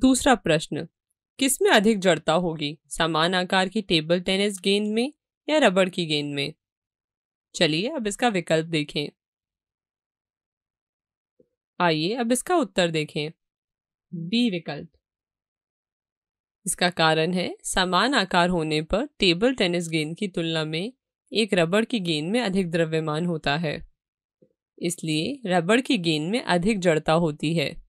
दूसरा प्रश्न किसमें अधिक जड़ता होगी समान आकार की टेबल टेनिस गेंद में या रबड़ की गेंद में चलिए अब इसका विकल्प देखें आइए अब इसका उत्तर देखें बी विकल्प इसका कारण है समान आकार होने पर टेबल टेनिस गेंद की तुलना में एक रबड़ की गेंद में अधिक द्रव्यमान होता है इसलिए रबड़ की गेंद में अधिक जड़ता होती है